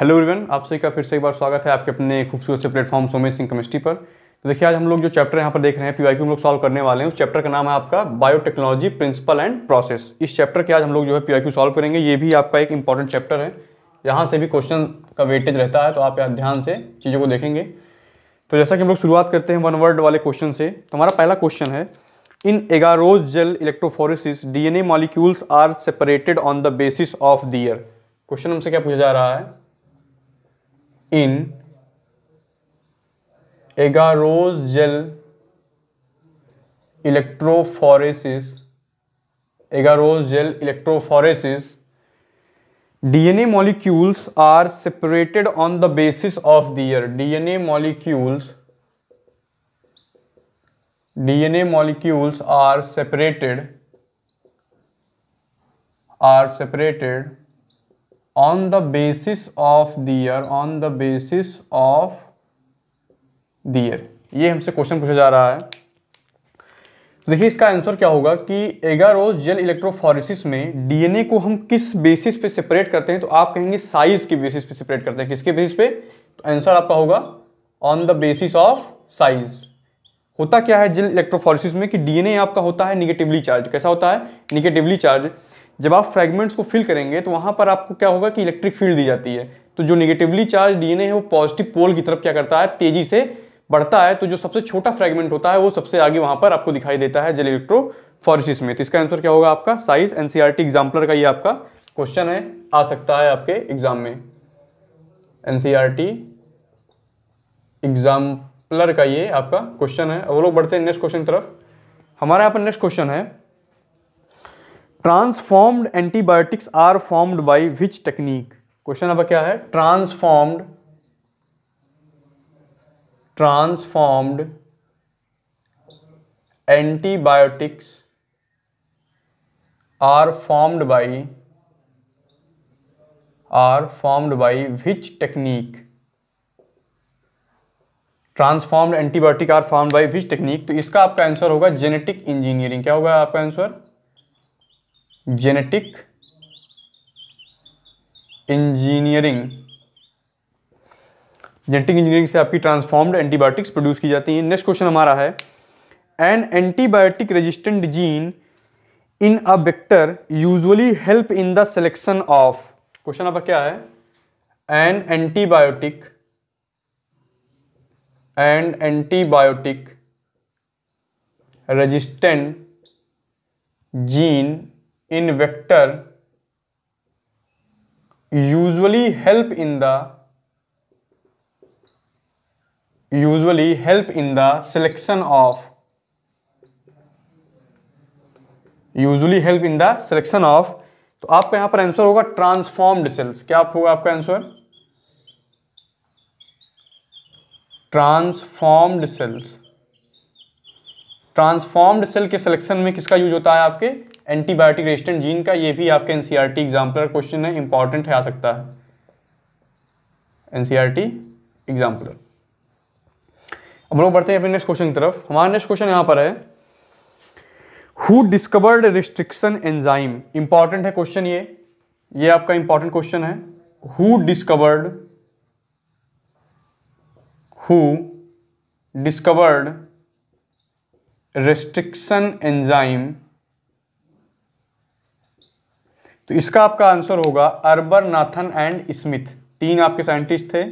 Hello everyone आप सभी का फिर से एक बार स्वागत है आपके अपने खूबसूरत से प्लेटफॉर्म सोमेश सिंह केमिस्ट्री पर तो देखिए आज हम लोग जो चैप्टर यहाँ पर देख रहे हैं पी हम लोग सॉल्व करने वाले हैं उस चैप्टर का नाम है आपका बायोटेक्नोलॉजी प्रिंसिपल एंड प्रोसेस इस चैप्टर के आज हम लोग जो है पीवाईक्यू सॉल्व करेंगे ये भी आपका एक इंपॉर्टेंट चैप्टर है यहाँ से भी क्वेश्चन का वेटेज रहता है तो आप ध्यान से चीज़ों को देखेंगे तो जैसा कि हम लोग शुरुआत करते हैं वन वर्ड वाले क्वेश्चन से तो हमारा पहला क्वेश्चन है in agarose gel electrophoresis D molecules are separated on the basis of their question हमसे क्या पूछा जा रहा है in agarose gel electrophoresis agarose gel electrophoresis DNA molecules are separated on the basis of their DNA molecules DNA molecules are separated are separated on the basis of their on the basis of their ये हमसे question पूछा जा रहा है तो देखिए इसका answer क्या होगा कि एगारोज जेल इलेक्ट्रोफोरिस में डीएनए को हम किस बेसिस पे सेपरेट करते हैं तो आप कहेंगे साइज के बेसिस पे सेपरेट करते हैं किसके बेसिस पे तो आंसर आपका होगा on the basis of size होता क्या है जेल इलेक्ट्रोफोरिस में कि डीएनए आपका होता है निगेटिवली चार्ज कैसा होता है निगेटिवली चार्ज जब आप फ्रेगमेंट्स को फिल करेंगे तो वहां पर आपको क्या होगा कि इलेक्ट्रिक फील्ड दी जाती है तो जो निगेटिवली चार्ज डीएनए है वो पॉजिटिव पोल की तरफ क्या करता है तेजी से बढ़ता है तो जो सबसे छोटा फ्रेगमेंट होता है वो सबसे आगे वहां पर आपको दिखाई देता है इलेक्ट्रो इलेक्ट्रोफॉरेसिस में तो इसका आंसर क्या होगा आपका साइज एनसीआरटी एग्जाम्पलर का ये आपका क्वेश्चन है आ सकता है आपके एग्जाम में टी एग्जाम्पलर e का ये आपका क्वेश्चन है वो लोग बढ़ते हैं नेक्स्ट क्वेश्चन की तरफ हमारे यहाँ पर नेक्स्ट क्वेश्चन है transformed antibiotics are formed by which technique question अब क्या है transformed transformed antibiotics are formed by are formed by which technique transformed antibiotic are formed by which technique तो इसका आपका आंसर होगा जेनेटिक इंजीनियरिंग क्या होगा आपका answer genetic engineering genetic engineering से आपकी ट्रांसफॉर्म्ड एंटीबायोटिक्स प्रोड्यूस की जाती हैं नेक्स्ट क्वेश्चन हमारा है an antibiotic resistant gene in a vector usually help in the selection of question आपका क्या है an antibiotic and antibiotic resistant gene in vector usually help in the usually help in the selection of usually help in the selection of तो आपका यहां पर answer होगा transformed sales क्या होगा आपका answer transformed cells transformed cell के selection में किसका यूज होता है आपके एंटीबायोटिक रेजिस्टेंट जीन का ये भी आपके N C R T question है इंपॉर्टेंट है आ सकता है एनसीआर टी एग्जाम्पलर हम लोग बढ़ते हैं अपने नेक्स्ट क्वेश्चन की तरफ हमारा नेक्स्ट क्वेश्चन यहां पर है who discovered restriction enzyme important है क्वेश्चन ये ये आपका इंपॉर्टेंट क्वेश्चन है who discovered who discovered restriction enzyme तो इसका आपका आंसर होगा अरबर नाथन एंड स्मिथ तीन आपके साइंटिस्ट थे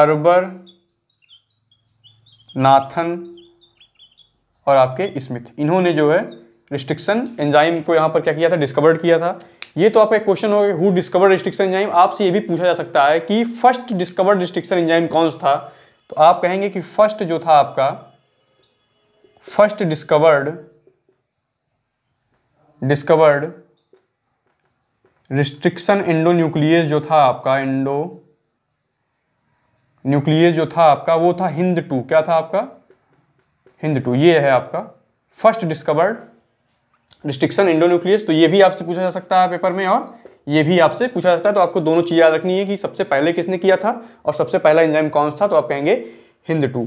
अरबर नाथन और आपके स्मिथ इन्होंने जो है रिस्ट्रिक्शन एंजाइम को यहाँ पर क्या किया था डिस्कवर्ड किया था ये तो आपका क्वेश्चन होगा हु डिस्कवर रिस्ट्रिक्शन एंजाइम आपसे ये भी पूछा जा सकता है कि फर्स्ट डिस्कवर्ड रिस्ट्रिक्शन एंजाइम कौन सा था तो आप कहेंगे कि फर्स्ट जो था आपका first discovered discovered restriction endonuclease जो था आपका इंडो न्यूक्लियस जो था आपका वो था हिंद टू क्या था आपका हिंद टू ये है आपका first discovered restriction endonuclease तो ये भी आपसे पूछा जा सकता है पेपर में और ये भी आपसे पूछा जाता है तो आपको दोनों चीज़ याद रखनी है कि सबसे पहले किसने किया था और सबसे पहला एंजाइम कौन था तो आप कहेंगे हिंद टू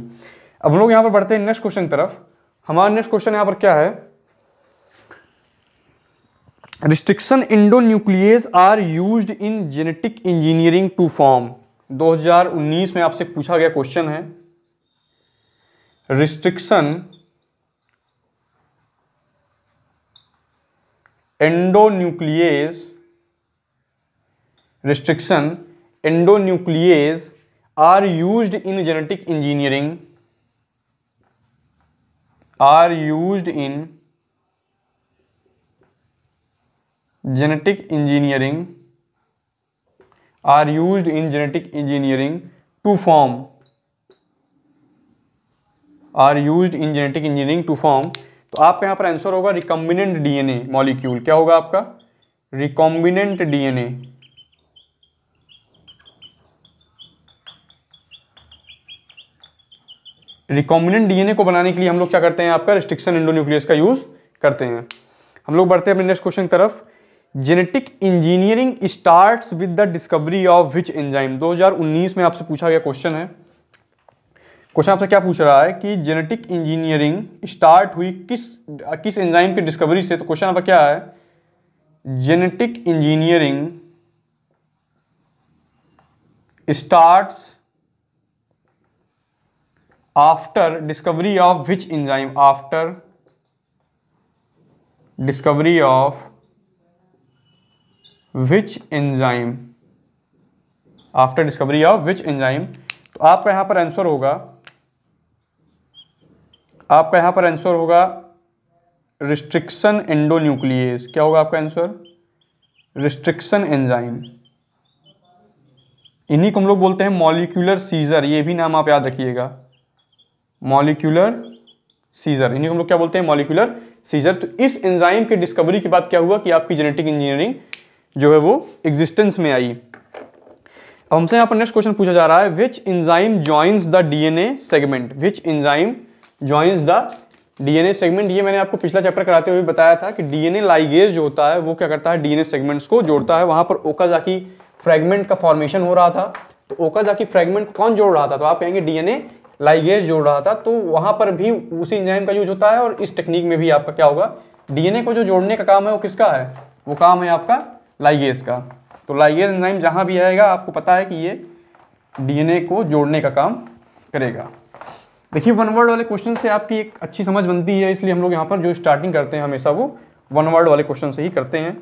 अब हम लोग यहाँ पर बढ़ते हैं नेक्स्ट क्वेश्चन की तरफ हमारा नेक्स्ट क्वेश्चन यहाँ पर क्या है restriction endonuclease are use in genetic engineering to form 2019 में आपसे पूछा गया क्वेश्चन है restriction endonuclease restriction endonuclease are use in genetic engineering are use in genetic engineering are used in genetic engineering to form are use in genetic engineering to form तो आपका यहां पर answer होगा recombinant DNA molecule क्या होगा आपका recombinant DNA recombinant DNA को बनाने के लिए हम लोग क्या करते हैं आपका रिस्ट्रिक्शन इंडोन्यूक्लियस का यूज करते हैं हम लोग बढ़ते हैं अपने नेक्स्ट क्वेश्चन की तरफ genetic engineering starts with the discovery of which enzyme 2019 में आपसे पूछा गया क्वेश्चन है क्वेश्चन आपसे क्या पूछ रहा है कि जेनेटिक इंजीनियरिंग स्टार्ट हुई किस किस एंजाइम की डिस्कवरी से तो क्वेश्चन आपका क्या है genetic engineering starts after discovery of which enzyme after discovery of which enzyme after discovery of which enzyme तो आपका यहां पर आंसर होगा आपका यहां पर आंसर होगा रिस्ट्रिक्शन एंडोन्यूक्लियस क्या होगा आपका आंसर रिस्ट्रिक्शन एंजाइम इन्हीं को हम लोग बोलते हैं मॉलिक्यूलर सीजर ये भी नाम आप याद रखिएगा मॉलिक्यूलर सीजर इन्हीं को हम लोग क्या बोलते हैं मॉलिक्यूलर सीजर तो इस एंजाइम के डिस्कवरी के बाद क्या हुआ कि आपकी जेनेटिक इंजीनियरिंग जो है वो एग्जिस्टेंस में आई अब हमसे यहाँ पर नेक्स्ट क्वेश्चन पूछा जा रहा है which enzyme joins the DNA segment which enzyme joins the DNA segment ये मैंने आपको पिछला चैप्टर कराते हुए बताया था कि डीएनए लाइगेज जो होता है वो क्या करता है डीएनए सेगमेंट्स को जोड़ता है वहां पर की फ्रेगमेंट का फॉर्मेशन हो रहा था तो ओकाजाकी फ्रेगमेंट कौन जोड़ रहा था तो आप कहेंगे डीएनए लाइगेज जोड़ रहा था तो वहां पर भी उसी इंजाइम का यूज होता है और इस टेक्निक में भी आपका क्या होगा डीएनए को जो जोड़ने का काम है वो किसका है वो काम है आपका लाइगेस का तो लाइगेस एंजाइम जहाँ भी आएगा आपको पता है कि ये डीएनए को जोड़ने का काम करेगा देखिए वन वर्ड वाले क्वेश्चन से आपकी एक अच्छी समझ बनती है इसलिए हम लोग यहाँ पर जो स्टार्टिंग करते हैं हमेशा वो वन वर्ड वाले क्वेश्चन से ही करते हैं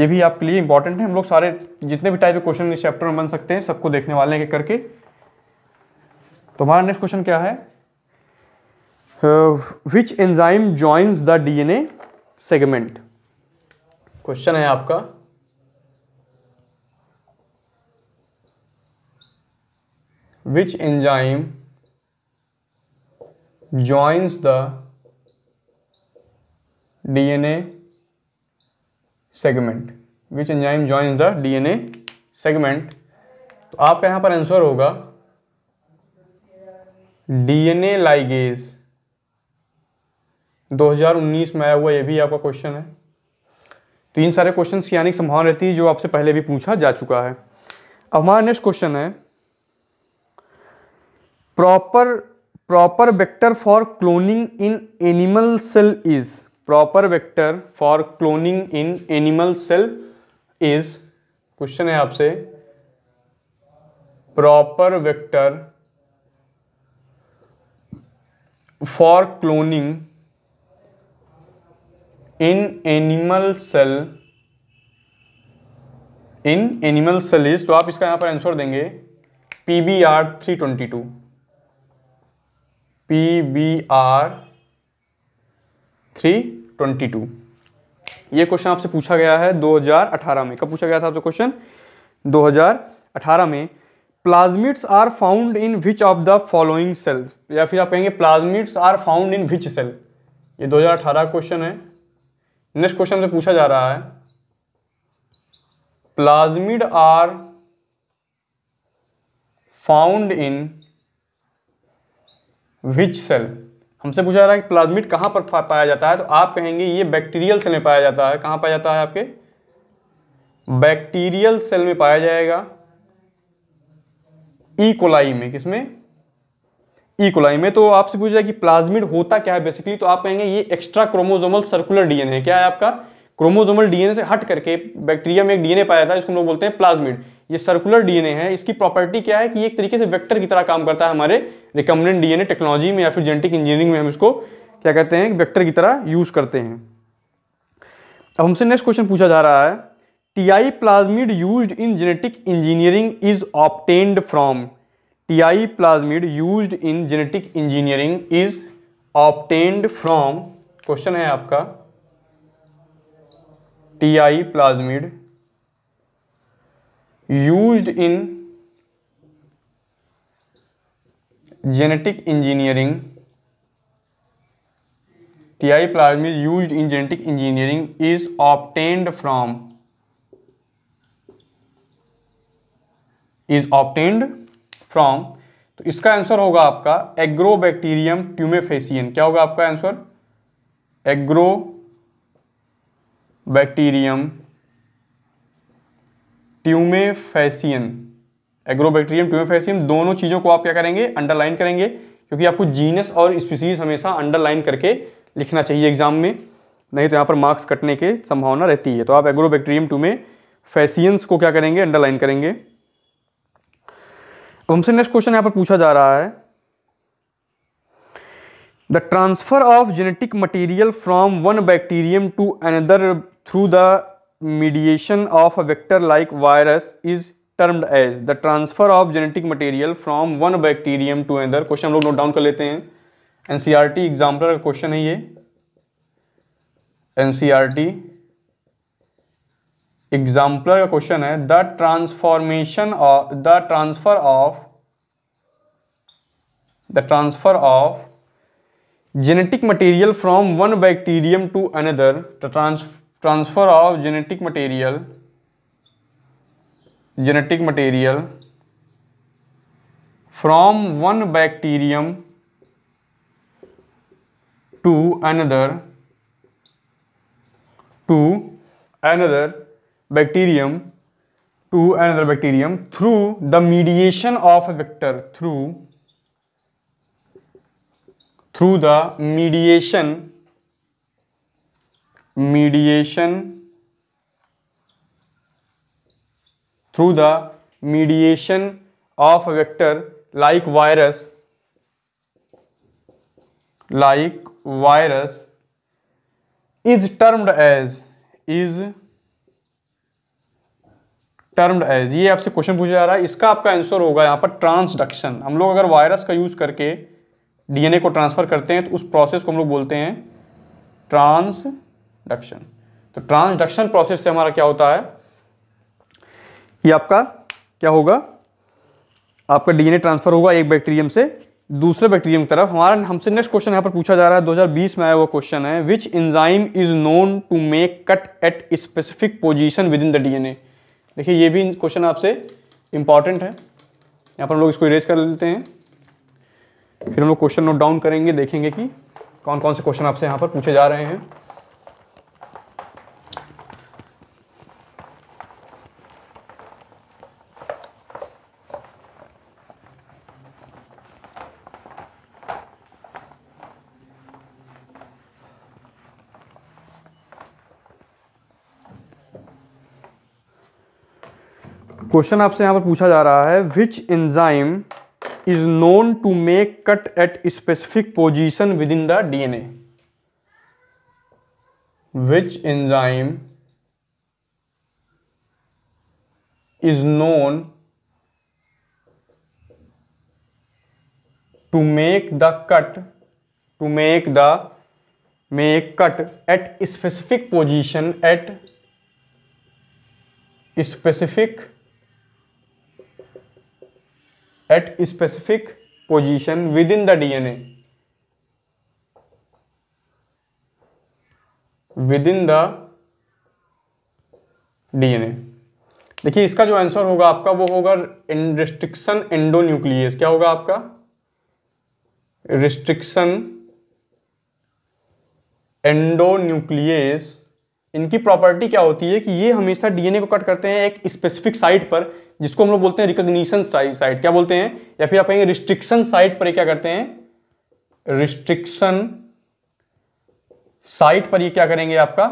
ये भी आपके लिए इंपॉर्टेंट है हम लोग सारे जितने भी टाइप के क्वेश्चन इस चैप्टर में बन सकते हैं सबको देखने वाले हैं करके तो हमारा नेक्स्ट क्वेश्चन क्या है which enzyme joins the DNA segment question है आपका which enzyme joins the DNA segment which enzyme joins the DNA segment तो आपका यहां पर आंसर होगा डीएनए लाइगेज दो हजार उन्नीस में आया हुआ यह भी आपका क्वेश्चन है तो इन सारे क्वेश्चन की आने की संभावना रहती है जो आपसे पहले भी पूछा जा चुका है अब हमारा नेक्स्ट क्वेश्चन है proper proper vector for cloning in animal cell is proper vector for cloning in animal cell is question है आपसे proper vector for cloning in animal cell in animal cell is तो आप इसका यहां पर answer देंगे P B R three twenty two P B R three twenty two ये question आपसे पूछा गया है 2018 में कब पूछा गया था आपसे क्वेश्चन 2018 में plasmids are found in which of the following cells या फिर आप कहेंगे plasmids are found in which cell ये 2018 क्वेश्चन है नेक्स्ट क्वेश्चन से पूछा जा रहा है plasmid are found in which cell हमसे पूछा जा रहा है कि प्लाज्मिड कहाँ पर पाया जाता है तो आप कहेंगे ये बैक्टीरियल सेल में पाया जाता है कहाँ पाया जाता है आपके बैक्टीरियल सेल में पाया जाएगा ई कोलाई में किसमें इकोलाई e में तो आपसे पूछा कि प्लाज्मिड होता क्या है बेसिकली तो आप कहेंगे ये एक्स्ट्रा क्रोमोजोमल सर्कुलर डीएनए है क्या है आपका क्रोमोजोमल डीएनए से हट करके बैक्टीरिया में एक डीएनए पाया था इसको हम लोग बोलते हैं प्लाज्मिड ये सर्कुलर डीएनए है इसकी प्रॉपर्टी क्या है कि एक तरीके से वेक्टर की तरह काम करता है हमारे रिकम्बिनेंट डीएनए टेक्नोलॉजी में या फिर जेनेटिक इंजीनियरिंग में हम इसको क्या कहते हैं वेक्टर की तरह यूज करते हैं अब हमसे नेक्स्ट क्वेश्चन पूछा जा रहा है T I plasmid use in genetic engineering is obtained from Ti plasmid use in genetic engineering is obtained from question है आपका Ti plasmid use in genetic engineering T I plasmid use in genetic engineering is obtained from is obtained from तो इसका answer होगा आपका agrobacterium ट्यूमेफेसियन क्या होगा आपका answer Agrobacterium tumefaciens Agrobacterium tumefaciens दोनों चीज़ों को आप क्या करेंगे अंडरलाइन करेंगे क्योंकि आपको जीनस और स्पीसीज हमेशा अंडरलाइन करके लिखना चाहिए एग्जाम में नहीं तो यहाँ पर मार्क्स कटने की संभावना रहती है तो आप बैक्टीरियम टू में फैसियंस को क्या करेंगे अंडरलाइन करेंगे हमसे नेक्स्ट क्वेश्चन यहां पर पूछा जा रहा है the transfer of genetic material from one bacterium to another through the mediation of a vector like virus is termed as the transfer of genetic material from one bacterium to another question हम लोग note down कर लेते हैं NCERT exemplar e का question है ये NCERT exemplar का question है the transformation of the transfer of the transfer of genetic material from one bacterium to another transfer of genetic material genetic material from one bacterium to another to another bacterium to another bacterium through the mediation of a vector through through the mediation mediation through the mediation of a vector like virus like virus is termed as is termed as eh, ये आपसे question पूछा जा रहा है इसका आपका answer होगा यहाँ पर ट्रांसडक्शन हम लोग अगर वायरस का यूज़ करके डीएनए को ट्रांसफ़र करते हैं तो उस प्रोसेस को हम लोग बोलते हैं ट्रांसडक्शन तो ट्रांसडक्शन प्रोसेस से हमारा क्या होता है ये आपका क्या होगा आपका डीएनए ट्रांसफ़र होगा एक बैक्टीरियम से दूसरे बैक्टीरियम की तरफ हमारा हमसे नेक्स्ट क्वेश्चन यहाँ पर पूछा जा रहा है 2020 में आया हुआ क्वेश्चन है which enzyme is known to make cut at specific position within the DNA देखिए ये भी क्वेश्चन आपसे इम्पॉर्टेंट है यहाँ पर हम लोग इसको इरेज कर लेते हैं फिर हम लोग क्वेश्चन नोट डाउन करेंगे देखेंगे कि कौन कौन से क्वेश्चन आपसे यहाँ पर पूछे जा रहे हैं क्वेश्चन आपसे यहां पर पूछा जा रहा है which enzyme is known to make cut at specific position within the DNA which enzyme is known to make the cut to make the make cut at specific position at specific at specific position within the DNA within the DNA देखिए इसका जो answer होगा आपका वो होगा restriction endonuclease क्या होगा आपका रिस्ट्रिक्शन एंडोन्यूक्लियस इनकी प्रॉपर्टी क्या होती है कि ये हमेशा डीएनए को कट करते हैं एक स्पेसिफिक साइट पर जिसको हम लोग बोलते हैं रिकग्निशन साइट क्या बोलते हैं या फिर आप कहेंगे रिस्ट्रिक्शन साइट पर क्या करते हैं रिस्ट्रिक्शन साइट पर ये क्या करेंगे आपका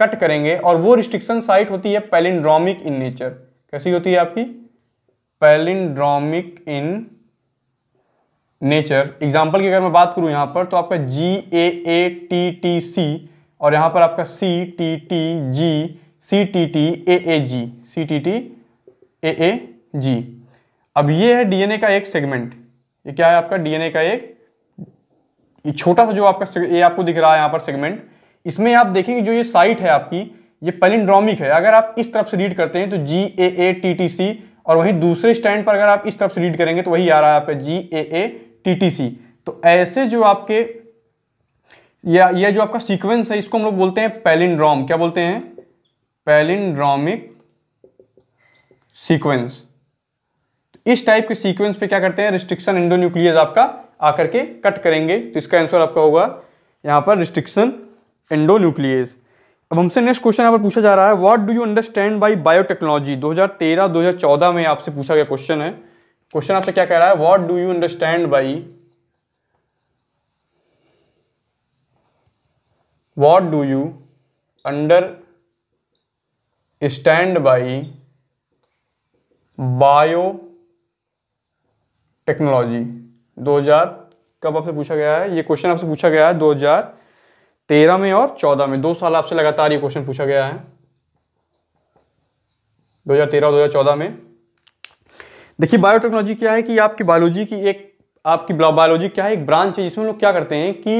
कट करेंगे और वो रिस्ट्रिक्शन साइट होती है पैलिंड्रोमिक इन नेचर कैसी होती है आपकी पैलिंड्रोमिक इन नेचर एग्जाम्पल की अगर मैं बात करूं यहां पर तो आपका जी ए ए टी टी सी और यहाँ पर आपका C T T G C T T A A G C T T A A G अब ये है डीएनए का एक सेगमेंट ये क्या है आपका डीएनए का एक ये छोटा सा जो आपका ये आपको दिख रहा है यहाँ पर सेगमेंट इसमें आप देखेंगे जो ये साइट है आपकी ये पेलिंड्रोमिक है अगर आप इस तरफ से रीड करते हैं तो जी ए ए टी टी सी और वहीं दूसरे स्टैंड पर अगर आप इस तरफ से रीड करेंगे तो वही आ रहा है आपका जी ए ए टी टी सी तो ऐसे जो आपके या ये जो आपका सीक्वेंस है इसको हम लोग बोलते हैं पेलिंड्रॉम क्या बोलते हैं पेलिंड्रॉमिक सीक्वेंस तो इस टाइप के सीक्वेंस पे क्या करते हैं रिस्ट्रिक्शन एंडोन्यूक्लियस आपका आकर के कट करेंगे तो इसका आंसर आपका होगा यहाँ पर रिस्ट्रिक्शन एंडोन्यूक्लियस अब हमसे नेक्स्ट क्वेश्चन यहाँ पर पूछा जा रहा है what do you understand by biotechnology 2013-2014 में आपसे पूछा गया क्वेश्चन है क्वेश्चन आपसे क्या कह रहा है what do you understand by do you understand by biotechnology 2000 कब आपसे पूछा गया है ये क्वेश्चन आपसे पूछा गया है 2013 में और 14 में दो साल आपसे लगातार ये क्वेश्चन पूछा गया है 2013 2014 में देखिए बायोटेक्नोलॉजी क्या है कि आपकी बायोलॉजी की एक आपकी बायोलॉजी क्या है एक ब्रांच है जिसमें लोग क्या करते हैं कि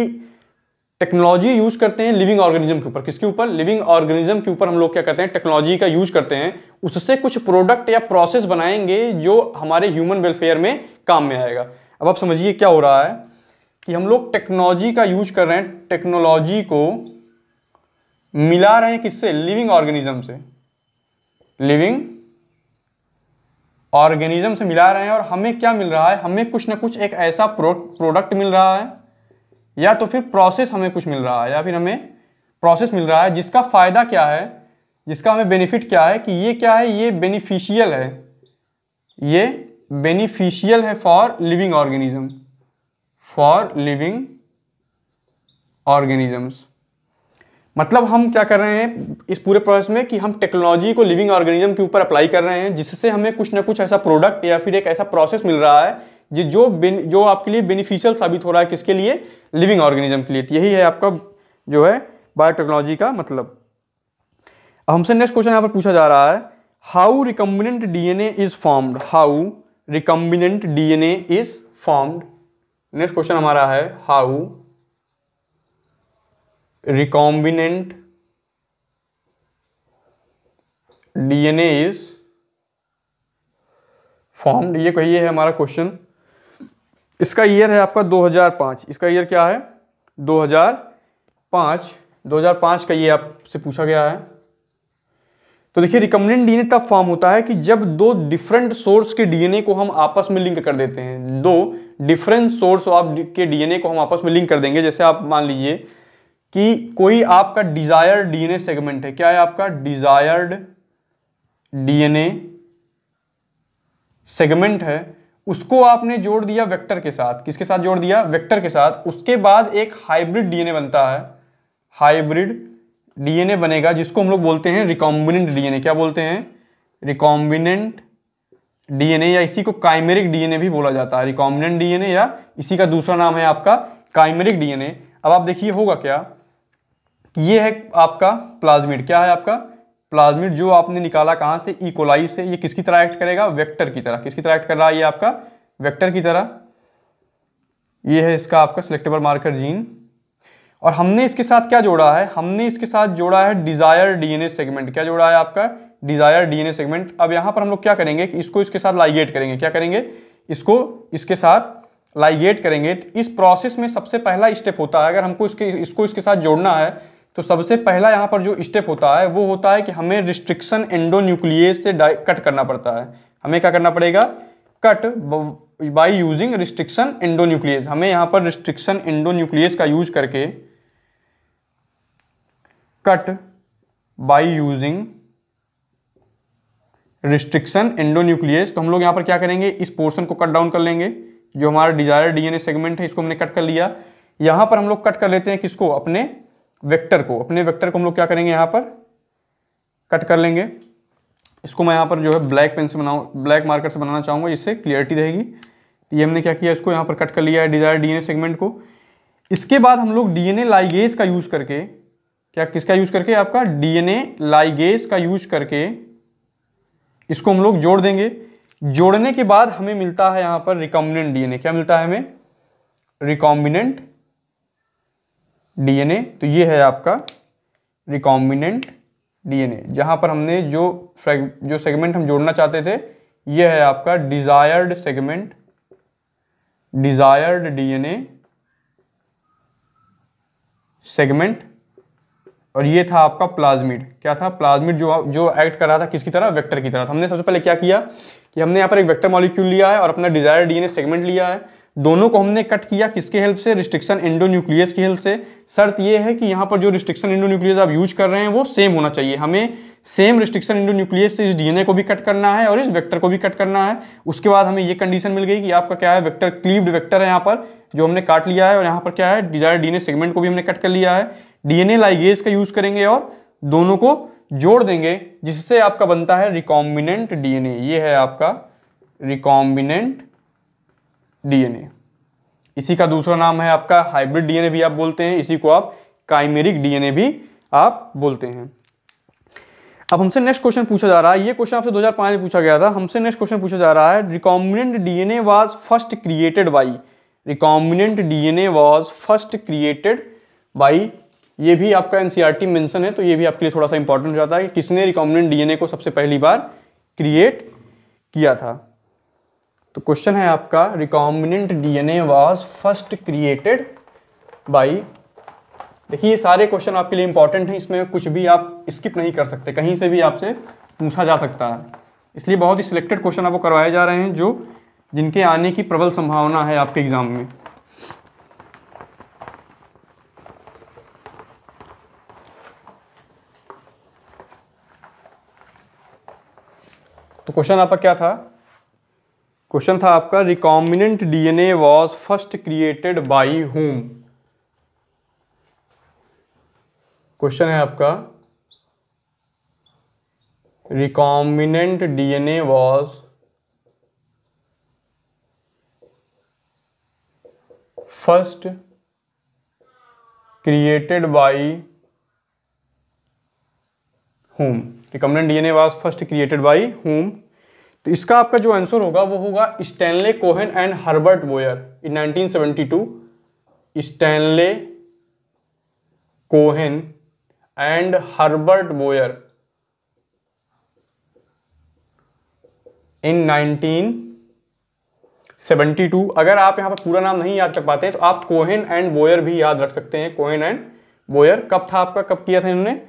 टेक्नोलॉजी यूज करते हैं लिविंग ऑर्गेनिज्म के ऊपर किसके ऊपर लिविंग ऑर्गेनिज्म के ऊपर हम लोग क्या करते हैं टेक्नोलॉजी का यूज करते हैं उससे कुछ प्रोडक्ट या प्रोसेस बनाएंगे जो हमारे ह्यूमन वेलफेयर में काम में आएगा अब आप समझिए क्या हो रहा है कि हम लोग टेक्नोलॉजी का यूज कर रहे हैं टेक्नोलॉजी को मिला रहे हैं किससे लिविंग ऑर्गेनिज्म से लिविंग ऑर्गेनिज्म से मिला रहे हैं और हमें क्या मिल रहा है हमें कुछ ना कुछ एक ऐसा प्रोडक्ट मिल रहा है या तो फिर प्रोसेस हमें कुछ मिल रहा है या फिर हमें प्रोसेस मिल रहा है जिसका फ़ायदा क्या है जिसका हमें बेनिफिट क्या है कि ये क्या है ये बेनिफिशियल है ये बेनिफिशियल है for living organism for living organisms मतलब हम क्या कर रहे हैं इस पूरे प्रोसेस में कि हम टेक्नोलॉजी को लिविंग ऑर्गेनिज्म के ऊपर अप्लाई कर रहे हैं जिससे हमें कुछ ना कुछ ऐसा प्रोडक्ट या फिर एक ऐसा प्रोसेस मिल रहा है जो बिन, जो आपके लिए बेनिफिशियल साबित हो रहा है किसके लिए लिविंग ऑर्गेनिज्म के लिए तो यही है आपका जो है बायोटेक्नोलॉजी का मतलब हमसे नेक्स्ट क्वेश्चन यहाँ पर पूछा जा रहा है how recombinant DNA is formed how recombinant DNA is formed next question हमारा है how recombinant DNA is formed ये कहिए है हमारा क्वेश्चन इसका ईयर है आपका 2005 इसका ईयर क्या है 2005 2005 का ये आपसे पूछा गया है तो देखिए रिकमेंडेड डीएनए तब फॉर्म होता है कि जब दो डिफरेंट सोर्स के डीएनए को हम आपस में लिंक कर देते हैं दो डिफरेंट सोर्स आप के डीएनए को हम आपस में लिंक कर देंगे जैसे आप मान लीजिए कि कोई आपका डिजायर डीएनए सेगमेंट है क्या है आपका डिजायर्ड डीएनए सेगमेंट है उसको आपने जोड़ दिया वेक्टर के साथ किसके साथ जोड़ दिया वेक्टर के साथ उसके बाद एक हाइब्रिड डीएनए बनता है हाइब्रिड डीएनए बनेगा जिसको हम लोग बोलते हैं रिकॉम्बिनेंट डीएनए क्या बोलते हैं रिकॉम्बिनेंट डीएनए या इसी को काइमेरिक डीएनए भी बोला जाता है रिकॉम्बिनेंट डीएनए या इसी का दूसरा नाम है आपका काइमेरिक डीएनए अब आप देखिए होगा क्या ये है आपका प्लाज्मिड क्या है आपका प्लाज्मिड जो आपने निकाला कहाँ से इकोलाई e से ये किसकी तरह एक्ट करेगा वेक्टर की तरह किसकी तरह एक्ट कर रहा है ये आपका वेक्टर की तरह ये है इसका आपका सिलेक्टेबल मार्कर जीन और हमने इसके साथ क्या जोड़ा है हमने इसके साथ जोड़ा है डिजायर डीएनए सेगमेंट क्या जोड़ा है आपका डिजायर डीएनए सेगमेंट अब यहाँ पर हम लोग क्या करेंगे कि इसको इसके साथ लाइगेट करेंगे क्या करेंगे इसको इसके साथ लाइगेट करेंगे इस प्रोसेस में सबसे पहला स्टेप होता है अगर हमको इसके इसको इसके साथ जोड़ना है तो सबसे पहला यहाँ पर जो स्टेप होता है वो होता है कि हमें रिस्ट्रिक्शन एंडोन्यूक्लियस से कट करना पड़ता है हमें क्या करना पड़ेगा cut by using restriction endonuclease हमें यहाँ पर रिस्ट्रिक्शन एंडोन्यूक्लियस का यूज करके cut by using restriction endonuclease तो हम लोग यहाँ पर क्या करेंगे इस पोर्शन को कट डाउन कर लेंगे जो हमारा डिजायर डीएनए सेगमेंट है इसको हमने कट कर लिया यहाँ पर हम लोग कट कर लेते हैं किसको अपने वेक्टर को अपने वेक्टर को हम लोग क्या करेंगे यहाँ पर कट कर लेंगे इसको मैं यहाँ पर जो है ब्लैक पेन से बनाऊँ ब्लैक मार्कर से बनाना चाहूँगा इससे क्लियरिटी रहेगी तो ये हमने क्या किया इसको यहाँ पर कट कर लिया है डिजायर डी सेगमेंट को इसके बाद हम लोग डी लाइगेज का यूज़ करके क्या किसका यूज़ करके आपका डी लाइगेज का यूज़ करके इसको हम लोग जोड़ देंगे जोड़ने के बाद हमें मिलता है यहाँ पर रिकॉम्बिनेंट डीएनए क्या मिलता है हमें रिकॉम्बिनेंट डीएनए तो ये है आपका रिकॉम्बिनेंट डीएनए जहां पर हमने जो फ्रेग जो सेगमेंट हम जोड़ना चाहते थे ये है आपका desired segment desired DNA segment और ये था आपका प्लाज्मिड क्या था प्लाज्मिड जो जो एक्ट कर रहा था किसकी तरह वेक्टर की तरह तो हमने सबसे पहले क्या किया कि हमने यहाँ पर एक वेक्टर मॉलिक्यूल लिया है और अपना डिजायर डीएनए सेगमेंट लिया है दोनों को हमने कट किया किसके हेल्प से रिस्ट्रिक्शन इंडो न्यूक्लियस की हेल्प से शर्त यह है कि यहाँ पर जो रिस्ट्रिक्शन एंडो न्यूक्लियस आप यूज कर रहे हैं वो सेम होना चाहिए हमें सेम रिस्ट्रिक्शन इंडो न्यूक्लियस से इस डीएनए को भी कट करना है और इस वेक्टर को भी कट करना है उसके बाद हमें ये कंडीशन मिल गई कि आपका क्या है वैक्टर क्लीव्ड वैक्टर है यहाँ पर जो हमने काट लिया है और यहाँ पर क्या है डिजायर डीएनए सेगमेंट को भी हमने कट कर लिया है डीएनए लाइगेज का यूज करेंगे और दोनों को जोड़ देंगे जिससे आपका बनता है रिकॉम्बिनेंट डीएनए ये है आपका रिकॉम्बिनेंट डीएनए इसी का दूसरा नाम है आपका हाइब्रिड डीएनए भी आप बोलते हैं इसी को आप काइमेरिक डीएनए भी आप बोलते हैं अब हमसे नेक्स्ट क्वेश्चन पूछा जा रहा है ये क्वेश्चन आपसे 2005 में पूछा गया था हमसे नेक्स्ट क्वेश्चन पूछा जा रहा है recombinant DNA was first created by recombinant DNA was first created by ये भी आपका एनसीईआरटी मेंशन e है तो ये भी आपके लिए थोड़ा सा इंपॉर्टेंट हो जाता है कि किसने रिकॉम्बिनेंट डीएनए को सबसे पहली बार क्रिएट किया था तो क्वेश्चन है आपका recombinant DNA was first created by देखिए ये सारे क्वेश्चन आपके लिए इंपॉर्टेंट हैं इसमें कुछ भी आप स्किप नहीं कर सकते कहीं से भी आपसे पूछा जा सकता है इसलिए बहुत ही सिलेक्टेड क्वेश्चन आपको करवाए जा रहे हैं जो जिनके आने की प्रबल संभावना है आपके एग्जाम में तो क्वेश्चन आपका क्या था क्वेश्चन था आपका recombinant DNA was first created by whom question है आपका recombinant DNA was first created by whom recombinant DNA was first created by whom तो इसका आपका जो आंसर होगा वो होगा Stanley Cohen and Herbert Boyer in 1972 Stanley Cohen and Herbert Boyer in 1972 अगर आप यहां पर पूरा नाम नहीं याद कर पाते तो आप कोहेन एंड बोयर भी याद रख सकते हैं कोहेन एंड बोयर कब था आपका कब किया था इन्होंने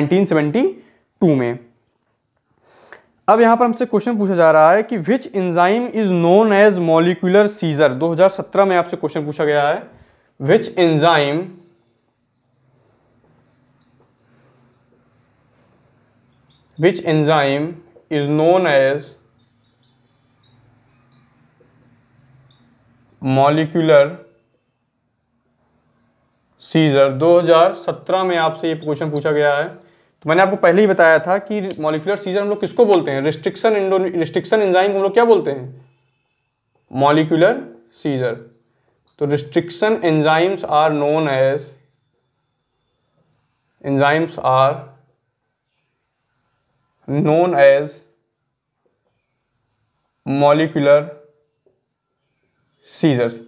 1972 में अब यहाँ पर हमसे क्वेश्चन पूछा जा रहा है कि which enzyme is known as molecular scissor 2017 में आपसे क्वेश्चन पूछा गया है which enzyme which enzyme is known as molecular scissor 2017 में आपसे ये क्वेश्चन पूछा गया है तो मैंने आपको पहले ही बताया था कि मॉलिकुलर सीजर हम लोग किसको बोलते हैं रिस्ट्रिक्शन इंडो रिस्ट्रिक्शन एंजाइम को हम लोग क्या बोलते हैं मॉलिकुलर सीजर तो restriction enzymes are known as enzymes are known as molecular scissors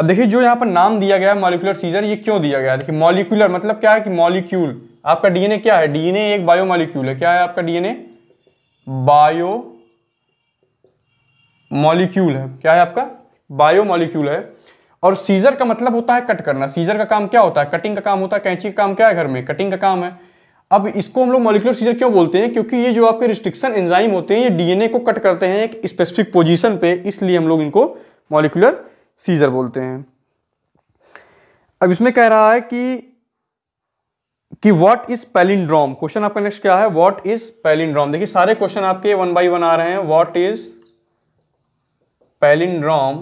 अब देखिए जो यहाँ पर नाम दिया गया है मॉलिकुलर सीजर ये क्यों दिया गया देखिए मॉलिकुलर मतलब क्या है कि मॉलिक्यूल आपका डीएनए क्या है डीएनए एक बायो मॉलिक्यूल है क्या है आपका डीएनए बायो मॉलिक्यूल है क्या है आपका बायो मॉलिक्यूल है और सीजर का मतलब होता है कट करना सीजर का काम क्या होता है कटिंग का काम होता है कैंची का काम क्या है घर में कटिंग का काम है अब इसको हम लोग मॉलिक्यूलर सीजर क्यों बोलते हैं क्योंकि ये जो आपके रिस्ट्रिक्शन एंजाइम होते हैं ये डीएनए को कट करते हैं एक स्पेसिफिक पोजीशन पे इसलिए हम लोग इनको मॉलिक्यूलर सीजर बोलते हैं अब इसमें कह रहा है कि कि व्हाट इज पेलिंड्रोम क्वेश्चन आपका नेक्स्ट क्या है व्हाट इज पेलिंड्रोम देखिए सारे क्वेश्चन आपके वन बाई वन आ रहे हैं व्हाट इज पेलिंड्रोम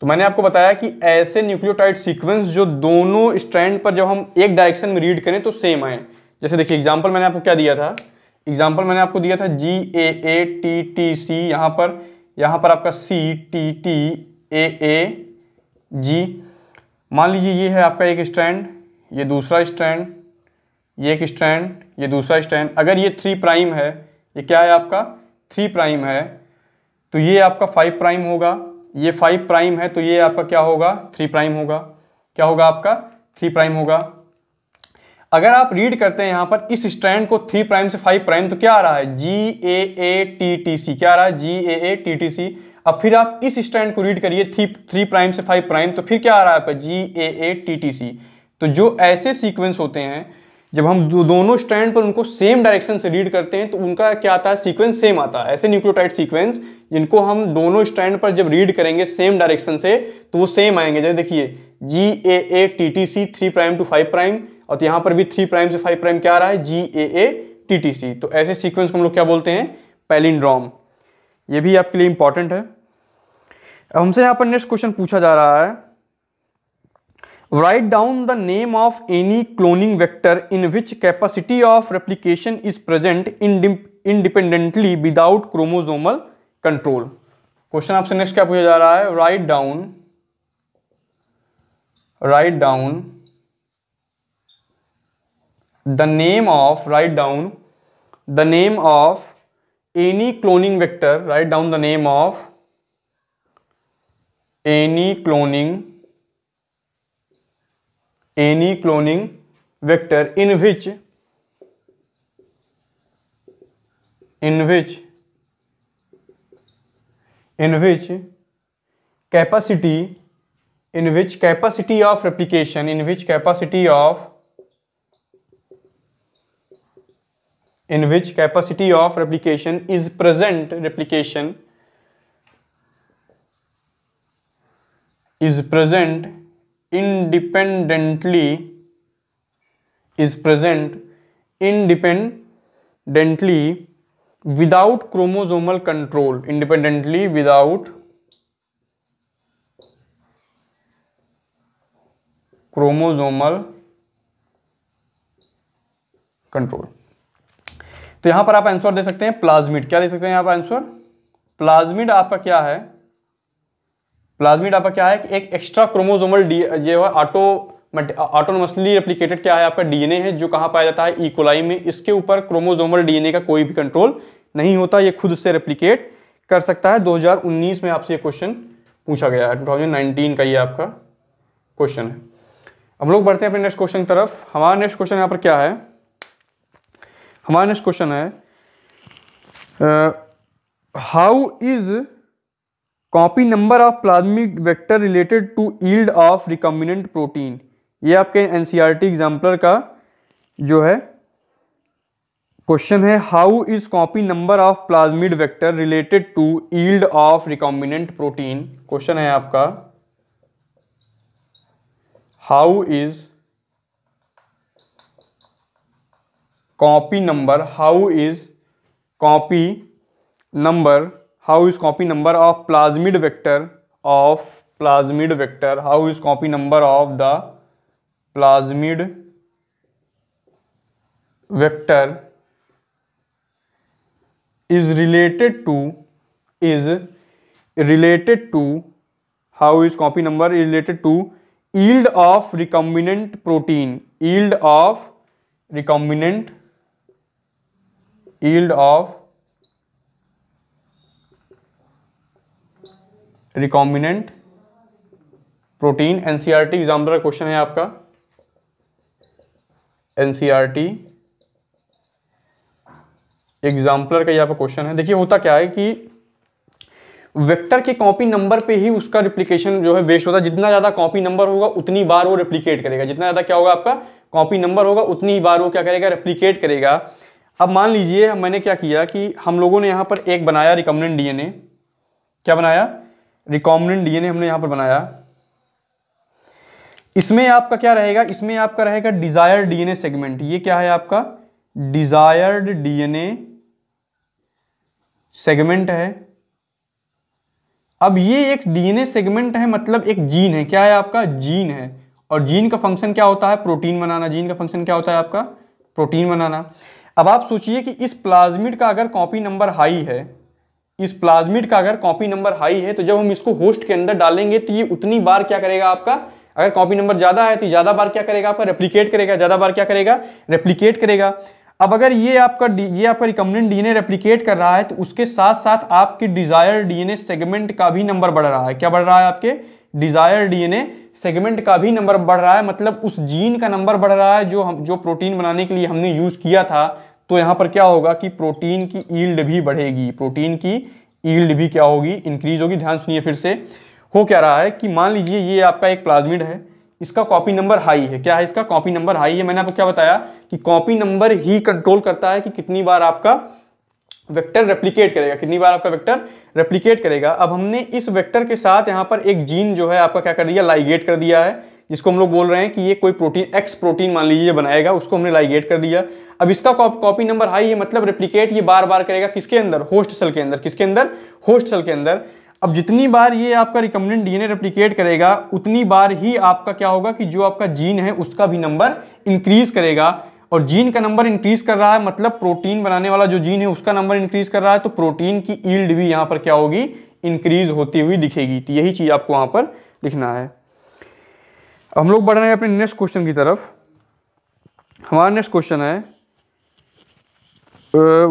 तो मैंने आपको बताया कि ऐसे न्यूक्लियोटाइड सीक्वेंस जो दोनों स्ट्रैंड पर जब हम एक डायरेक्शन में रीड करें तो सेम आए जैसे देखिए एग्जाम्पल मैंने आपको क्या दिया था एग्जाम्पल मैंने आपको दिया था जी ए ए टी टी सी यहां पर यहां पर आपका C T T A A जी मान लीजिए ये है आपका एक स्ट्रैंड ये दूसरा स्ट्रैंड ये एक स्ट्रैंड ये दूसरा स्ट्रैंड अगर ये थ्री प्राइम है ये क्या है आपका थ्री प्राइम है तो ये आपका फाइव प्राइम होगा ये फाइव प्राइम है तो ये आपका क्या होगा थ्री प्राइम होगा क्या होगा आपका थ्री प्राइम होगा अगर आप रीड करते हैं यहाँ पर इस स्ट्रैंड को थ्री प्राइम से फाइव प्राइम तो क्या आ रहा है जी ए ए टी टी सी क्या आ रहा है जी ए ए टी टी सी अब फिर आप इस स्ट्रैंड को रीड करिए थ्री थ्री प्राइम से फाइव प्राइम तो फिर क्या आ रहा है आपका जी ए ए टी टी सी तो जो ऐसे सीक्वेंस होते हैं जब हम दो, दोनों स्टैंड पर उनको सेम डायरेक्शन से रीड करते हैं तो उनका क्या आता है सीक्वेंस सेम आता है ऐसे न्यूक्लियोटाइड सीक्वेंस जिनको हम दोनों स्टैंड पर जब रीड करेंगे सेम डायरेक्शन से तो वो सेम आएंगे जैसे देखिए G A A T T C three prime to five prime और तो यहाँ पर भी थ्री प्राइम से फाइव प्राइम क्या आ रहा है जी ए ए टी टी सी तो ऐसे सीक्वेंस को हम लोग क्या बोलते हैं पैलिंड्रॉम ये भी आपके लिए इंपॉर्टेंट है हमसे यहाँ पर नेक्स्ट क्वेश्चन पूछा जा रहा है write down the name of any cloning vector in which capacity of replication is present in independently without chromosomal control question आपसे नेक्स्ट क्या पूछा जा रहा है write down write down the name of write down the name of any cloning vector write down the name of any cloning any cloning vector in which in which in which capacity in which capacity of replication in which capacity of in which capacity of replication is present replication is present independently is present independently without chromosomal control independently without chromosomal control तो यहां पर आप answer दे सकते हैं plasmid क्या दे सकते हैं यहां पर आंसर प्लाज्मिड आपका क्या है प्लाज्मिड आपका क्या है कि एक एक्स्ट्रा क्रोमोजोमल डी जो है ऑटो ऑटोनोमसली रेप्लीकेटेड क्या है आपका डीएनए है जो कहाँ पाया जाता है इकोलाई e. में इसके ऊपर क्रोमोजोमल डीएनए का कोई भी कंट्रोल नहीं होता ये खुद से रेप्लीकेट कर सकता है 2019 में आपसे ये क्वेश्चन पूछा गया है टू का ये आपका क्वेश्चन है हम लोग बढ़ते हैं अपने नेक्स्ट क्वेश्चन की तरफ हमारा नेक्स्ट क्वेश्चन यहाँ पर क्या है हमारा नेक्स्ट क्वेश्चन है how is copy number of plasmid vector related to yield of recombinant protein ये आपके एनसीईआरटी एग्जाम्पलर e का जो है क्वेश्चन है how is copy number of plasmid vector related to yield of recombinant protein question है आपका how is copy number how is copy number how is copy number of plasmid vector of plasmid vector how is copy number of the plasmid vector is related to is related to how is copy number is related to yield of recombinant protein yield of recombinant yield of recombinant protein NCERT example का question है आपका NCERT exemplar e का ये आपका question है देखिए होता क्या है कि वेक्टर के कॉपी नंबर पे ही उसका रिप्लीकेशन जो है बेस्ड होता है जितना ज़्यादा कॉपी नंबर होगा उतनी बार वो रेप्लीकेट करेगा जितना ज़्यादा क्या होगा आपका कॉपी नंबर होगा उतनी ही बार वो क्या करेगा रेप्लीकेट करेगा अब मान लीजिए मैंने क्या किया कि हम लोगों ने यहां पर एक बनाया रिकमेंडेंट डीएनए क्या बनाया रिकॉम्बिनेंट डीएनए हमने यहां पर बनाया इसमें आपका क्या रहेगा इसमें आपका रहेगा डिजायर्ड डीएनए सेगमेंट ये क्या है आपका डिजायर्ड डीएनए सेगमेंट है अब ये एक डीएनए सेगमेंट है मतलब एक जीन है क्या है आपका जीन है और जीन का फंक्शन क्या होता है प्रोटीन बनाना जीन का फंक्शन क्या होता है आपका प्रोटीन बनाना अब आप सोचिए कि इस प्लाज्मिड का अगर कॉपी नंबर हाई है इस प्लाज्मिड का अगर कॉपी नंबर हाई है तो जब हम इसको होस्ट के अंदर डालेंगे तो ये उतनी बार क्या करेगा आपका अगर कॉपी नंबर ज़्यादा है तो ज़्यादा बार क्या करेगा आपका रेप्लीकेट करेगा ज़्यादा बार क्या करेगा रेप्लीकेट करेगा अब अगर ये आपका ये आपका रिकमेंडेंट डीएनए रेप्लीकेट कर रहा है तो उसके साथ साथ आपके डिजायर डीएनए सेगमेंट का भी नंबर बढ़ रहा है क्या बढ़ रहा है आपके डिजायर डीएनए सेगमेंट का भी नंबर बढ़ रहा है मतलब उस जीन का नंबर बढ़ रहा है जो हम जो प्रोटीन बनाने के लिए हमने यूज़ किया था तो यहाँ पर क्या होगा कि प्रोटीन की ईल्ड भी बढ़ेगी प्रोटीन की ईल्ड भी क्या होगी इंक्रीज होगी ध्यान सुनिए फिर से हो क्या रहा है कि मान लीजिए ये आपका एक प्लाज्मिड है इसका कॉपी नंबर हाई है क्या है इसका कॉपी नंबर हाई है मैंने आपको क्या बताया कि कॉपी नंबर ही कंट्रोल करता है कि कितनी बार आपका वेक्टर रेप्लीकेट करेगा कितनी बार आपका वेक्टर रेप्लीकेट करेगा अब हमने इस वेक्टर के साथ यहाँ पर एक जीन जो है आपका क्या कर दिया लाइगेट कर दिया है जिसको हम लोग बोल रहे हैं कि ये कोई प्रोटीन एक्स प्रोटीन मान लीजिए बनाएगा उसको हमने लाइगेट कर दिया अब इसका कॉपी नंबर हाई ये मतलब रिप्लीकेट ये बार बार करेगा किसके अंदर होस्ट सेल के अंदर किसके अंदर होस्ट सेल के अंदर अब जितनी बार ये आपका रिकमेंडेंट डीएनए रेप्लीकेट करेगा उतनी बार ही आपका क्या होगा कि जो आपका जीन है उसका भी नंबर इंक्रीज करेगा और जीन का नंबर इंक्रीज कर रहा है मतलब प्रोटीन बनाने वाला जो जीन है उसका नंबर इंक्रीज कर रहा है तो प्रोटीन की ईल्ड भी यहाँ पर क्या होगी इंक्रीज होती हुई दिखेगी तो यही चीज़ आपको वहाँ पर लिखना है हम लोग बढ़ रहे हैं अपने नेक्स्ट क्वेश्चन की तरफ हमारा नेक्स्ट क्वेश्चन है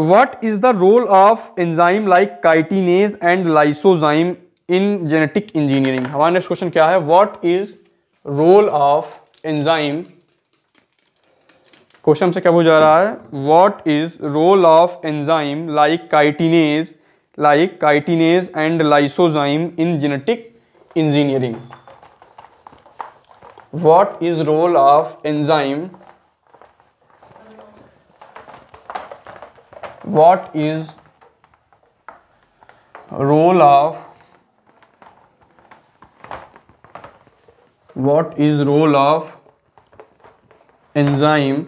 what is the role of enzyme like chitinase and lysozyme in genetic engineering हमारा नेक्स्ट क्वेश्चन क्या है what is role of enzyme question से क्या हो जा रहा है what is role of enzyme like chitinase like chitinase and lysozyme in genetic engineering what is role of enzyme what is role of what is role of enzyme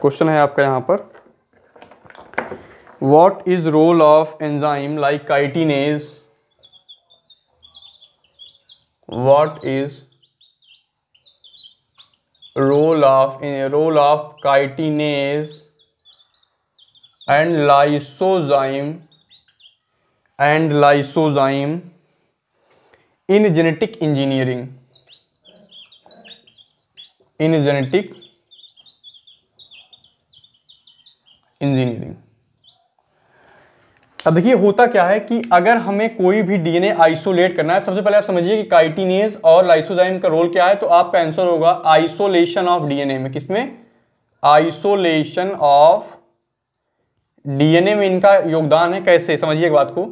question है आपका यहाँ पर what is role of enzyme like chitinase what is role of in a role of chitinase and lysozyme and lysozyme in genetic engineering in genetic engineering अब देखिए होता क्या है कि अगर हमें कोई भी डीएनए आइसोलेट करना है सबसे पहले आप समझिए कि काइटिनेज और लाइसोजाइम का रोल क्या है तो आपका आंसर होगा आइसोलेशन ऑफ डीएनए में किसमें आइसोलेशन ऑफ डीएनए में इनका योगदान है कैसे समझिए एक बात को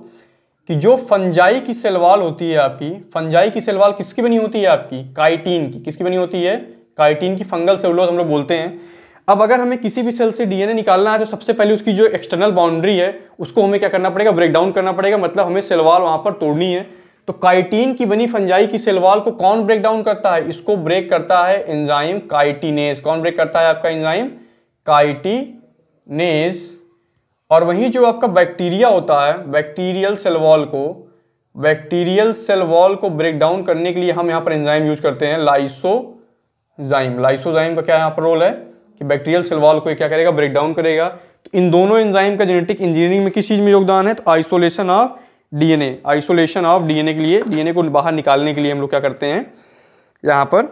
कि जो फंजाई की सेलवाल होती है आपकी फंजाई की सेलवाल किसकी बनी होती है आपकी काइटीन की किसकी बनी होती है काइटीन की फंगल सेलुलोज हम लोग बोलते हैं अब अगर हमें किसी भी सेल से डीएनए निकालना है तो सबसे पहले उसकी जो एक्सटर्नल बाउंड्री है उसको हमें क्या करना पड़ेगा ब्रेक डाउन करना पड़ेगा मतलब हमें सेलवाल वहां पर तोड़नी है तो काइटीन की बनी फंजाई की सेलवाल को कौन ब्रेक डाउन करता है इसको ब्रेक करता है एंजाइम काइटीनेस कौन ब्रेक करता है आपका एंजाइम काइटीनेस और वहीं जो आपका बैक्टीरिया होता है बैक्टीरियल सेलवॉल को बैक्टीरियल सेलवॉल को ब्रेक डाउन करने के लिए हम यहाँ पर एंजाइम यूज करते हैं लाइसोजाइम लाइसोजाइम का क्या यहाँ पर रोल है कि बैक्टीरियल सिलवाल को क्या करेगा ब्रेक डाउन करेगा तो इन दोनों एंजाइम का जेनेटिक इंजीनियरिंग में किस चीज़ में योगदान है तो isolation of DNA isolation of DNA के लिए डीएनए को बाहर निकालने के लिए हम लोग क्या करते हैं यहाँ पर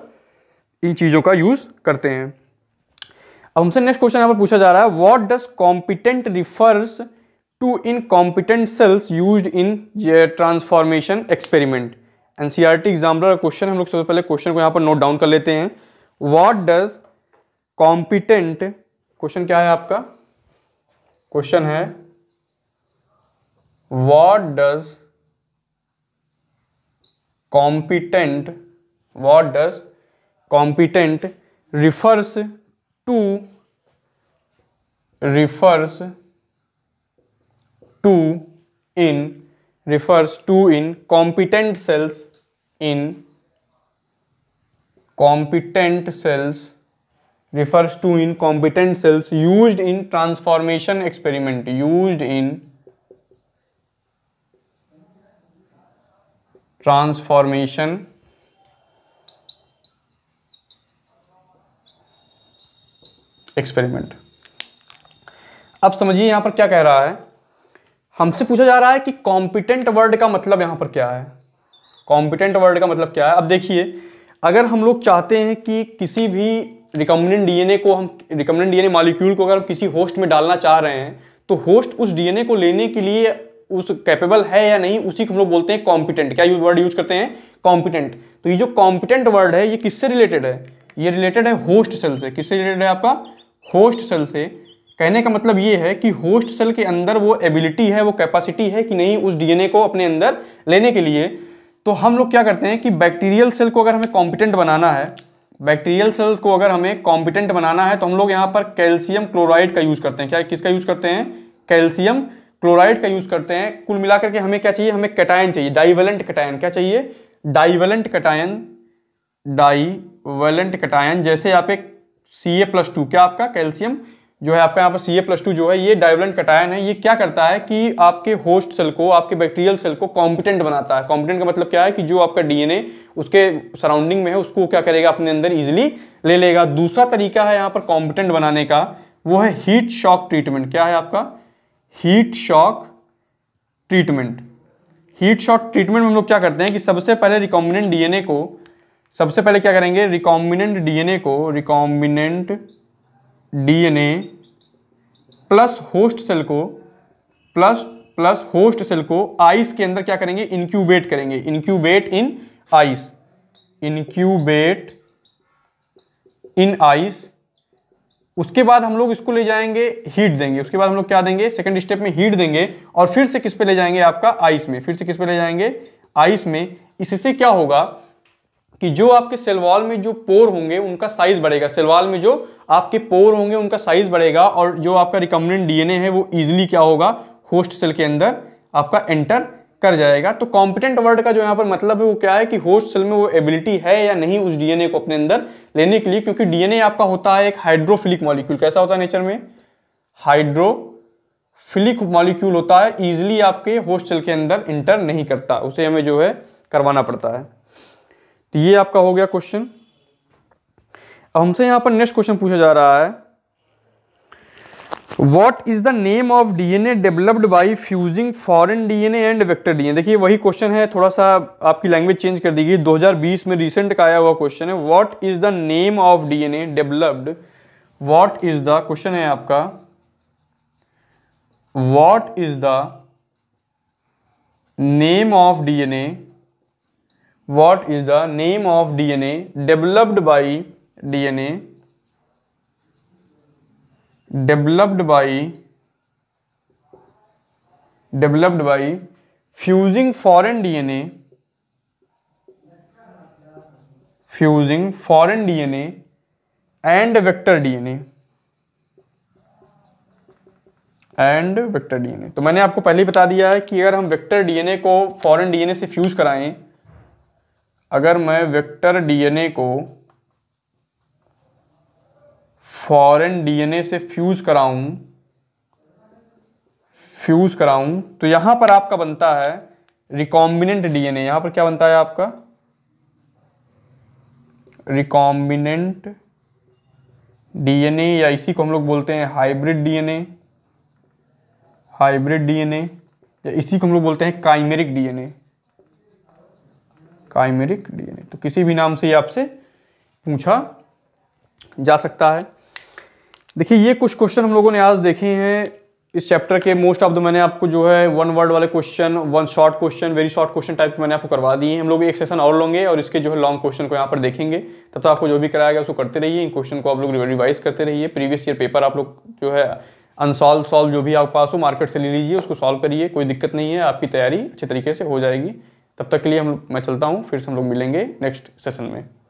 इन चीज़ों का यूज़ करते हैं अब हमसे नेक्स्ट क्वेश्चन यहाँ पर पूछा जा रहा है what does competent refers to in competent cells use in transformation experiment example exemplar question हम लोग सबसे पहले क्वेश्चन को यहाँ पर नोट डाउन कर लेते हैं व्हाट डज कॉम्पिटेंट क्वेश्चन क्या है आपका क्वेश्चन है what does competent what does competent refers to refers to in refers to in competent cells in competent cells refers to competent cells used in transformation experiment used in transformation experiment अब समझिए यहां पर क्या कह रहा है हमसे पूछा जा रहा है कि कॉम्पिटेंट वर्ड का मतलब यहां पर क्या है कॉम्पिटेंट वर्ड का मतलब क्या है अब देखिए अगर हम लोग चाहते हैं कि किसी भी रिकमेंडेंट डीएनए को हम रिकमेंडेंट डीएनए मॉलिक्यूल को अगर हम किसी होस्ट में डालना चाह रहे हैं तो होस्ट उस डीएनए को लेने के लिए उस कैपेबल है या नहीं उसी को हम लोग बोलते हैं कॉम्पिटेंट क्या वर्ड यूज करते हैं कॉम्पिटेंट तो ये जो कॉम्पिटेंट वर्ड है ये किससे रिलेटेड है ये रिलेटेड है होस्ट सेल से किससे रिलेटेड है आपका होस्ट सेल से कहने का मतलब ये है कि होस्ट सेल के अंदर वो एबिलिटी है वो कैपेसिटी है कि नहीं उस डीएनए को अपने अंदर लेने के लिए तो हम लोग क्या करते हैं कि बैक्टीरियल सेल को अगर हमें कॉम्पिटेंट बनाना है बैक्टीरियल सेल्स को अगर हमें कॉम्पिटेंट बनाना है तो हम लोग यहाँ पर कैल्शियम क्लोराइड का यूज़ करते हैं क्या किसका यूज़ करते हैं कैल्शियम क्लोराइड का यूज़ करते हैं कुल मिलाकर के हमें क्या चाहिए हमें कटायन चाहिए डाइवेलेंट कटायन क्या चाहिए डाइवेलेंट कटायन डाइवेलेंट कटायन जैसे यहाँ पे सी ए प्लस टू क्या आपका कैल्शियम जो है आपका यहाँ पर सी ए प्लस टू जो है ये डायवलेंट कटायन है ये क्या करता है कि आपके होस्ट सेल को आपके बैक्टीरियल सेल को कॉम्पिटेंट बनाता है कॉम्पिटेंट का मतलब क्या है कि जो आपका डीएनए उसके सराउंडिंग में है उसको क्या करेगा अपने अंदर इजिली ले लेगा दूसरा तरीका है यहाँ पर कॉम्पिटेंट बनाने का वो है हीट शॉक ट्रीटमेंट क्या है आपका heat shock treatment heat shock treatment में हम लोग क्या करते हैं कि सबसे पहले रिकॉम्बिनेंट डीएनए को सबसे पहले क्या करेंगे रिकॉम्बिनेंट डीएनए को recombinant DNA plus host cell को प्लस प्लस होस्ट सेल को आइस के अंदर क्या करेंगे इनक्यूबेट करेंगे incubate in ice incubate in ice उसके बाद हम लोग इसको ले जाएंगे हीट देंगे उसके बाद हम लोग क्या देंगे सेकंड स्टेप में हीट देंगे और फिर से किस पे ले जाएंगे आपका आइस में फिर से किस पे ले जाएंगे आइस में इससे क्या होगा कि जो आपके सेलवाल में जो पोर होंगे उनका साइज बढ़ेगा सेलवाल में जो आपके पोर होंगे उनका साइज बढ़ेगा और जो आपका रिकमेंडेंट डीएनए है वो इजिली क्या होगा होस्ट सेल के अंदर आपका एंटर कर जाएगा तो कॉम्पिटेंट वर्ड का जो यहाँ पर मतलब है वो क्या है कि होस्ट सेल में वो एबिलिटी है या नहीं उस डीएनए को अपने अंदर लेने के लिए क्योंकि डीएनए आपका होता है एक हाइड्रोफिलिक मॉलिक्यूल कैसा होता है नेचर में हाइड्रो फिलिक मॉलिक्यूल होता है ईजिली आपके होस्ट सेल के अंदर इंटर नहीं करता उसे हमें जो है करवाना पड़ता है तो ये आपका हो गया क्वेश्चन अब हमसे यहां पर नेक्स्ट क्वेश्चन पूछा जा रहा है what is the name of DNA developed by fusing foreign DNA and vector DNA देखिए वही क्वेश्चन है थोड़ा सा आपकी लैंग्वेज चेंज कर दी गई बीस में रिसेंट का आया हुआ क्वेश्चन है what is the name of DNA developed what is the question है आपका what is the name of DNA what is the name of DNA developed by DNA developed by developed by fusing foreign DNA fusing foreign DNA and vector DNA and vector DNA तो मैंने आपको पहले ही बता दिया है कि अगर हम वेक्टर डीएनए को फॉरेन डीएनए से फ्यूज कराएं अगर मैं वेक्टर डीएनए को फॉरेन डीएनए से फ्यूज कराऊं फ्यूज कराऊं तो यहां पर आपका बनता है रिकॉम्बिनेंट डीएनए यहां पर क्या बनता है आपका रिकॉम्बिनेंट डीएनए या इसी को हम लोग बोलते हैं हाइब्रिड डीएनए हाइब्रिड डीएनए या इसी को हम लोग बोलते हैं काइमेरिक डीएनए काइमेरिक डीएनए तो किसी भी नाम से ये आपसे पूछा जा सकता है देखिए ये कुछ क्वेश्चन हम लोगों ने आज देखे हैं इस चैप्टर के मोस्ट ऑफ द मैंने आपको जो है वन वर्ड वाले question one short question very short question type के मैंने आपको करवा दिए हम लोग एक सेशन और लेंगे और इसके जो है लॉन्ग क्वेश्चन को यहाँ पर देखेंगे तब तक आपको जो भी कराया गया उसको करते रहिए इन क्वेश्चन को आप लोग रिवाइज करते रहिए प्रीवियस ईयर पेपर आप लोग जो है अनसॉल्व सॉल्व जो भी आप पास हो मार्केट से ले लीजिए उसको सॉल्व करिए कोई दिक्कत नहीं है आपकी तैयारी अच्छे तरीके से हो जाएगी तब तक के लिए हम मैं चलता हूँ फिर से हम लोग मिलेंगे नेक्स्ट सेशन में